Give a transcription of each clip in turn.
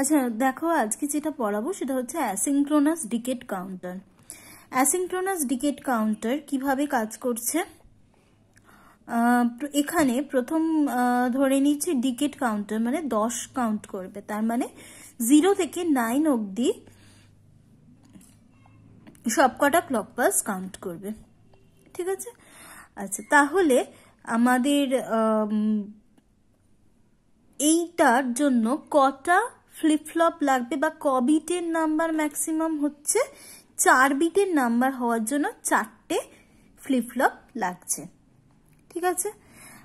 আচ্ছা দেখো আজকে যেটা পড়াবো সেটা হচ্ছে asynchronous decade counter asynchronous decade counter কিভাবে কাজ করছে এখানে প্রথম ধরে নিচ্ছে ডিকেট কাউন্টার মানে দশ কাউন্ট করবে তার মানে জিরো থেকে নাইন অবধি সবকটা ক্লক পাস কাউন্ট করবে ঠিক আছে আচ্ছা তাহলে আমাদের এইটার জন্য কটা ফ্লিপফ্লপ লাগবে বা ক বিটের নাম্বার ম্যাক্সিমাম হচ্ছে চার বিটের নাম্বার হওয়ার জন্য চারটে ফ্লিপফ্লপ লাগছে ঠিক আছে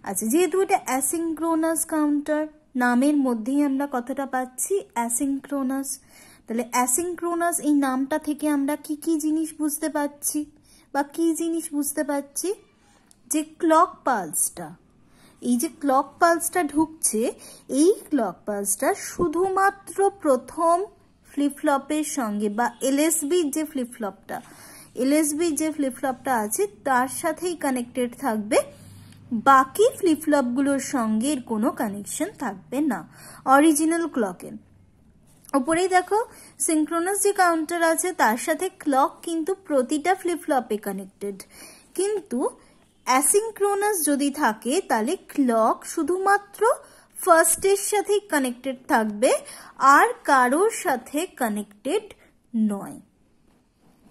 আচ্ছা যেহেতু এটা অ্যাসিংক্রোনাস কাউন্টার নামের মধ্যেই আমরা কথাটা পাচ্ছি অ্যাসিংক্রোনাস তাহলে অ্যাসিংক্রোনাস এই নামটা থেকে আমরা কি কি জিনিস বুঝতে পারছি বা কি জিনিস বুঝতে পারছি যে ক্লক পালসটা এই যে ক্লক পালসটা ঢুকছে এই ক্লক পালসটা শুধুমাত্র প্রথম ফ্লিপফ্লপের সঙ্গে বা এলএসবির যে ফ্লিপফ্লপটা এলএসবি যে ফ্লিপফ্লপটা আছে তার সাথেই কানেক্টেড থাকবে বাকি ফ্লিপফ্লপগুলোর সঙ্গে এর কোনো কানেকশন থাকবে না অরিজিনাল ক্লকের ওপরেই দেখো সিঙ্ক্রোনাস যে কাউন্টার আছে তার সাথে ক্লক কিন্তু প্রতিটা ফ্লিপফ্লপে কানেক্টেড কিন্তু অ্যাসিঙ্ক্রোনাস যদি থাকে তাহলে ক্লক শুধুমাত্র ফার্স্টের সাথে কানেক্টেড থাকবে আর কারোর সাথে কানেক্টেড নয়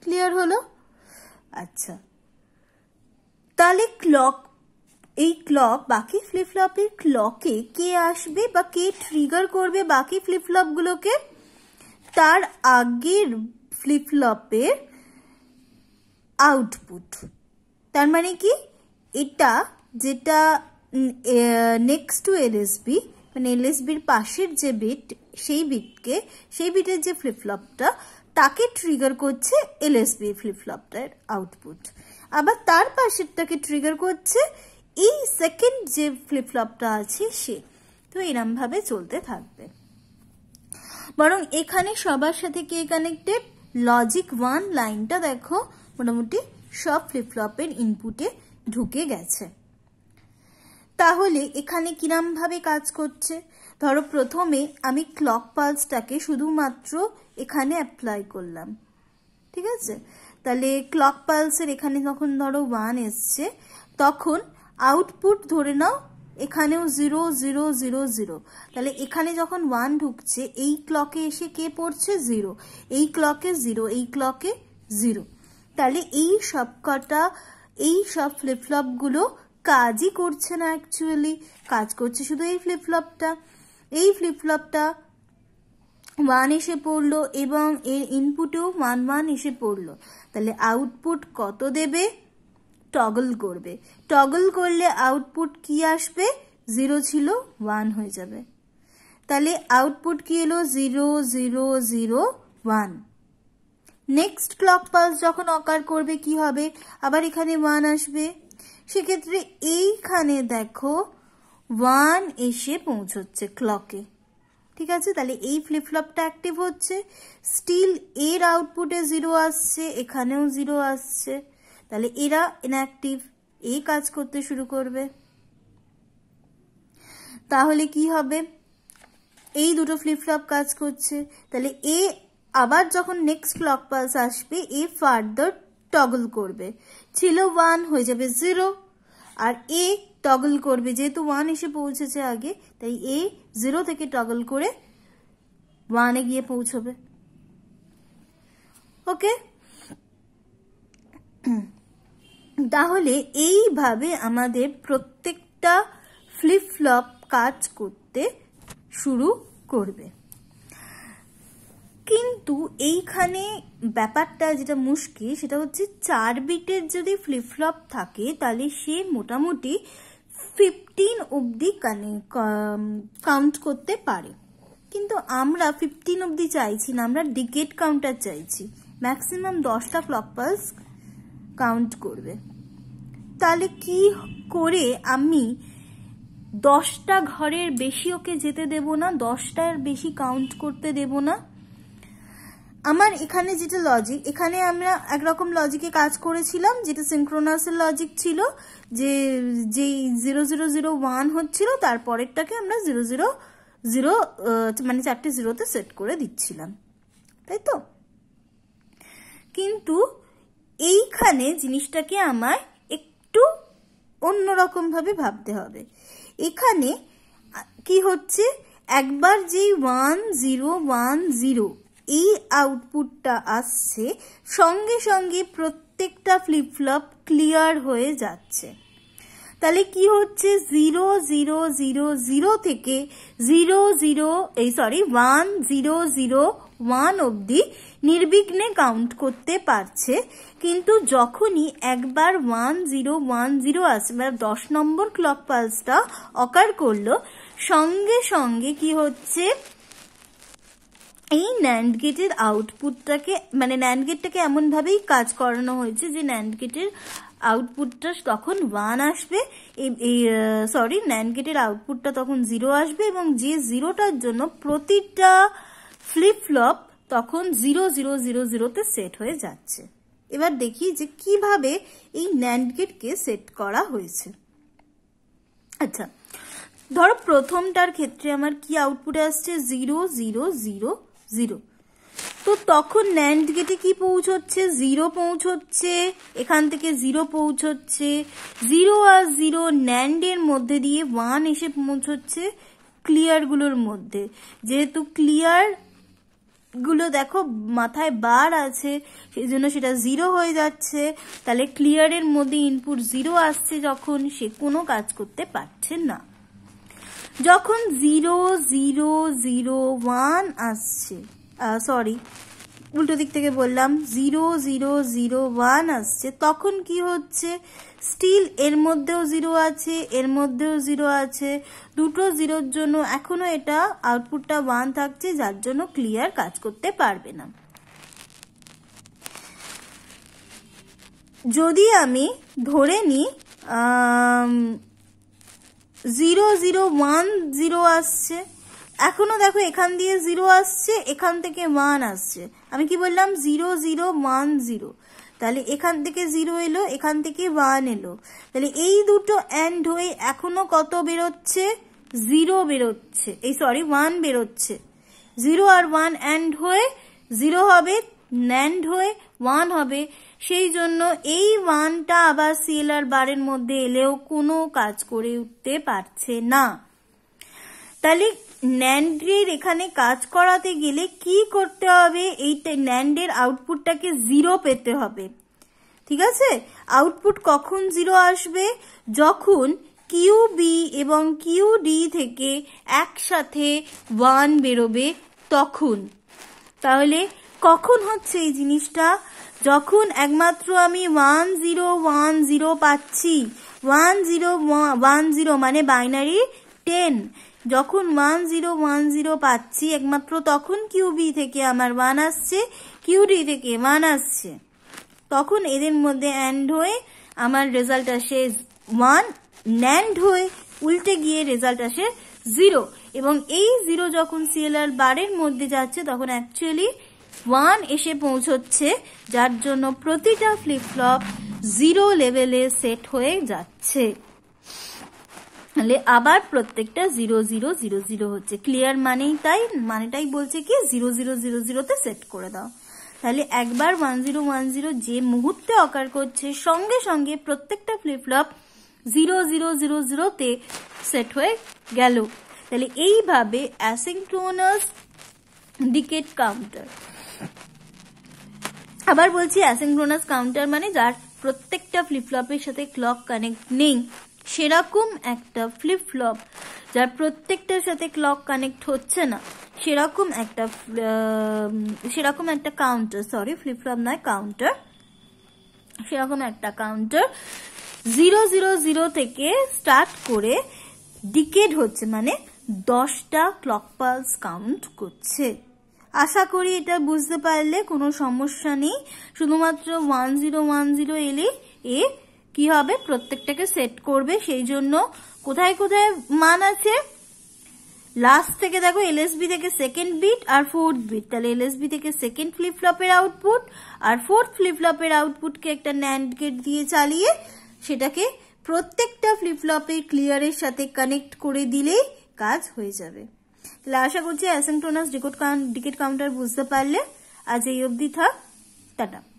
ক্লিয়ার হলো আচ্ছা তাহলে ক্লক এই ক্লক বাকি ফ্লিপফ্লপের ক্লকে কে আসবে বা কে ট্রিগার করবে বাকি ফ্লিপফ্লপগুলোকে তার আগের ফ্লিপফ্লপের আউটপুট তার মানে কি এটা যেটা নেক্সট টু এলএসবি মানে এলএসবির পাশের যে বিট সেই বিটকে সেই বিটের যে ফ্লিপফ্লপটা তাকে ট্রিগার করছে এলএসবি ফ্লিপফ্লপটার আউটপুট আবার তার পাশেরটাকে ট্রিগার করছে এই সেকেন্ড যে ফ্লিপফ্লপটা আছে সে তো এরমভাবে চলতে থাকবে বরং এখানে সবার সাথে কে কানেক্টেড লজিক ওয়ান লাইনটা দেখো মোটামুটি সব ফ্লিপফ্লপের ইনপুটে ঢুকে গেছে তাহলে এখানে ভাবে কাজ করছে ধরো প্রথমে আমি ক্লক পালসটাকে শুধুমাত্র এখানে অ্যাপ্লাই করলাম ঠিক আছে তাহলে ক্লক পালসের এখানে যখন ধরো ওয়ান এসছে তখন আউটপুট ধরে নাও এখানেও জিরো জিরো জিরো জিরো তাহলে এখানে যখন ওয়ান ঢুকছে এই ক্লকে এসে কে পড়ছে জিরো এই ক্লকে জিরো এই ক্লকে জিরো তাহলে এই সবকটা এই সব গুলো কাজই করছে না অ্যাকচুয়ালি কাজ করছে শুধু এই ফ্লিপফ্লপটা এই ফ্লিপফ্লপটা ওয়ান এসে পড়লো এবং এর ইনপুটেও ওয়ান ওয়ান এসে পড়লো তাহলে আউটপুট কত দেবে টগল করবে টগল করলে আউটপুট কি আসবে জিরো ছিল ওয়ান হয়ে যাবে তাহলে আউটপুট কি এলো zero zero zero one next clock pulse যখন অকার করবে কি হবে আবার এখানে ওয়ান আসবে সেক্ষেত্রে এইখানে দেখো ওয়ান এসে পৌঁছচ্ছে ক্লকে ঠিক আছে তাহলে এই ফ্লিপফ্লপটা অ্যাক্টিভ হচ্ছে স্টিল এর আউটপুটে জিরো আসছে এখানেও জিরো আসছে তাহলে এরা ইনঅ্যাক্টিভ এই কাজ করতে শুরু করবে তাহলে কি হবে এই দুটো ফ্লিপফ্লপ কাজ করছে তাহলে এ আবার যখন নেক্সট ক্লক পালস আসবে এ ফার্দার টগল করবে ছিল ওয়ান হয়ে যাবে জিরো আর এ টগল করবে যেহেতু ওয়ান এসে পৌঁছেছে আগে তাই এ জিরো থেকে টগল করে ওয়ানে গিয়ে পৌঁছবে ওকে তাহলে এইভাবে আমাদের প্রত্যেকটা ফ্লিপ ফ্লপ কাজ করতে শুরু করবে কিন্তু এইখানে ব্যাপারটা যেটা মুশকিল সেটা হচ্ছে চার বিটের যদি ফ্লিপফ্লপ থাকে তাহলে সে মোটামুটি ফিফটিন অবধি কাউন্ট করতে পারে কিন্তু আমরা ফিফটিন অবধি চাইছি না আমরা ডিকেট কাউন্টার চাইছি ম্যাক্সিমাম দশটা ক্লক পালস কাউন্ট করবে তাহলে কি করে আমি দশটা ঘরের বেশি ওকে যেতে দেব না দশটার বেশি কাউন্ট করতে দেব না আমার এখানে যেটা লজিক এখানে আমরা একরকম লজিকে কাজ করেছিলাম যেটা সিনক্রোনাসের লজিক ছিল যে যেই জিরো জিরো জিরো ওয়ান হচ্ছিল তারপরেরটাকে আমরা জিরো জিরো জিরো মানে চারটে জিরোতে সেট করে দিচ্ছিলাম তাই তো কিন্তু এইখানে জিনিসটাকে আমার একটু অন্যরকমভাবে ভাবতে হবে এখানে কি হচ্ছে একবার যেই ওয়ান জিরো ওয়ান জিরো এই আউটপুটটা আসছে সঙ্গে সঙ্গে প্রত্যেকটা ফ্লিপফ্লপ ক্লিয়ার হয়ে যাচ্ছে তাহলে কি হচ্ছে জিরো জিরো জিরো জিরো থেকে জিরো জিরো এই sorry one zero zero one অবধি নির্বিঘ্নে কাউন্ট করতে পারছে কিন্তু যখনই একবার ওয়ান জিরো ওয়ান জিরো মানে দশ নম্বর ক্লক পালসটা অকার করলো সঙ্গে সঙ্গে কি হচ্ছে এই ন্যান্ড গেটের আউটপুটটাকে মানে ন্যান্ড গেটটাকে এমনভাবেই কাজ করানো হয়েছে যে ন্যান্ড গেটের আউটপুটটা তখন ওয়ান আসবে এই সরি ন্যান্ড গেটের আউটপুটটা তখন জিরো আসবে এবং যে জিরোটার জন্য প্রতিটা ফ্লিপ ফ্লপ তখন জিরো জিরো জিরো জিরোতে সেট হয়ে যাচ্ছে এবার দেখি যে কিভাবে এই ন্যান্ড গেটকে সেট করা হয়েছে আচ্ছা ধরো প্রথমটার ক্ষেত্রে আমার কি আউটপুট আসছে জিরো জিরো জিরো জিরো তো তখন ন্যান্ড গেটে কি পৌঁছচ্ছে জিরো পৌঁছচ্ছে এখান থেকে জিরো পৌঁছচ্ছে জিরো আর জিরো ন্যান্ডের মধ্যে দিয়ে ওয়ান এসে পৌঁছচ্ছে ক্লিয়ারগুলোর মধ্যে যেহেতু ক্লিয়ার গুলো দেখো মাথায় বার আছে সেই জন্য সেটা জিরো হয়ে যাচ্ছে তাহলে ক্লিয়ারের মধ্যে ইনপুট জিরো আসছে যখন সে কোনো কাজ করতে পারছে না যখন জিরো জিরো জিরো ওয়ান আসছে সরি উল্টো দিক থেকে বললাম জিরো জিরো জিরো ওয়ান আসছে তখন কি হচ্ছে স্টিল এর মধ্যেও জিরো আছে এর মধ্যেও জিরো আছে দুটো জিরোর জন্য এখনও এটা আউটপুটটা ওয়ান থাকছে যার জন্য ক্লিয়ার কাজ করতে পারবে না যদি আমি ধরে নিই জিরো জিরো ওয়ান জিরো আসছে এখনও দেখো এখান দিয়ে জিরো আসছে এখান থেকে ওয়ান আসছে আমি কি বললাম জিরো জিরো ওয়ান জিরো তাহলে এখান থেকে জিরো এলো এখান থেকে ওয়ান এলো তাহলে এই দুটো অ্যান্ড হয়ে এখনও কত বেরোচ্ছে জিরো বেরোচ্ছে এই সরি ওয়ান বেরোচ্ছে জিরো আর ওয়ান অ্যান্ড হয়ে জিরো হবে ন্যান্ড হয়ে ওয়ান হবে সেই জন্য এই ওয়ানটা আবার সিএলআর আর বারের মধ্যে এলেও কোনো কাজ করে উঠতে পারছে না তাহলে ন্যান্ডের এখানে কাজ করাতে গেলে কি করতে হবে এই ন্যান্ডের আউটপুটটাকে জিরো পেতে হবে ঠিক আছে আউটপুট কখন জিরো আসবে যখন কিউ বি এবং কিউ ডি থেকে একসাথে ওয়ান বেরোবে তখন তাহলে কখন হচ্ছে এই জিনিসটা যখন একমাত্র আমি ওয়ান জিরো ওয়ান জিরো পাচ্ছি ওয়ান জিরো ওয়ান জিরো মানে বাইনারি টেন যখন ওয়ান জিরো ওয়ান জিরো পাচ্ছি একমাত্র তখন কিউবি থেকে আমার ওয়ান আসছে কিউডি থেকে ওয়ান আসছে তখন এদের মধ্যে অ্যান্ড হয়ে আমার রেজাল্ট আসে ওয়ান ন্যান্ড হয়ে উল্টে গিয়ে রেজাল্ট আসে জিরো এবং এই জিরো যখন সিএলআর বারের মধ্যে যাচ্ছে তখন অ্যাকচুয়ালি ওয়ান এসে পৌঁছচ্ছে যার জন্য প্রতিটা ফ্লিপফ্লপ জিরো লেভেলে সেট হয়ে যাচ্ছে তাহলে আবার প্রত্যেকটা জিরো জিরো জিরো জিরো হচ্ছে ক্লিয়ার মানেই তাই মানেটাই বলছে কি জিরো জিরো জিরো জিরোতে সেট করে দাও তাহলে একবার ওয়ান জিরো ওয়ান জিরো যে মুহূর্তে অকার করছে সঙ্গে সঙ্গে প্রত্যেকটা ফ্লিপফ্লপ জিরো জিরো জিরো জিরোতে সেট হয়ে গেল তাহলে এইভাবে অ্যাসিংক্রোনাস ডিকেট কাউন্টার আবার বলছি অ্যাসিনক্রোনাস কাউন্টার মানে যার প্রত্যেকটা ফ্লিপফ্লপের সাথে ক্লক কানেক্ট নেই সেরকম একটা ফ্লিপফ্লপ যার প্রত্যেকটার সাথে ক্লক কানেক্ট হচ্ছে না সেরকম একটা সেরকম একটা কাউন্টার সরি ফ্লিপফ্লপ নয় কাউন্টার সেরকম একটা কাউন্টার জিরো জিরো জিরো থেকে স্টার্ট করে ডিকেড হচ্ছে মানে দশটা ক্লক পালস কাউন্ট করছে আশা করি এটা বুঝতে পারলে কোনো সমস্যা নেই শুধুমাত্র ওয়ান জিরো ওয়ান জিরো এলে এ কি হবে প্রত্যেকটাকে সেট করবে সেই জন্য কোথায় কোথায় মান আছে লাস্ট থেকে দেখো এলএসবি থেকে সেকেন্ড বিট আর ফোর্থ বিট তাহলে এলএসবি থেকে সেকেন্ড ফ্লিপফ্লপের আউটপুট আর ফোর্থ ফ্লিপফ্লপের আউটপুটকে একটা ন্যান্ড গেট দিয়ে চালিয়ে সেটাকে প্রত্যেকটা ফ্লিপফ্লপের ক্লিয়ারের সাথে কানেক্ট করে দিলেই কাজ হয়ে যাবে তাহলে আশা করছি অ্যাসেন্টোনাস ডিকোট ডিকেট কাউন্টার বুঝতে পারলে আজ এই অবধি থাক টাটা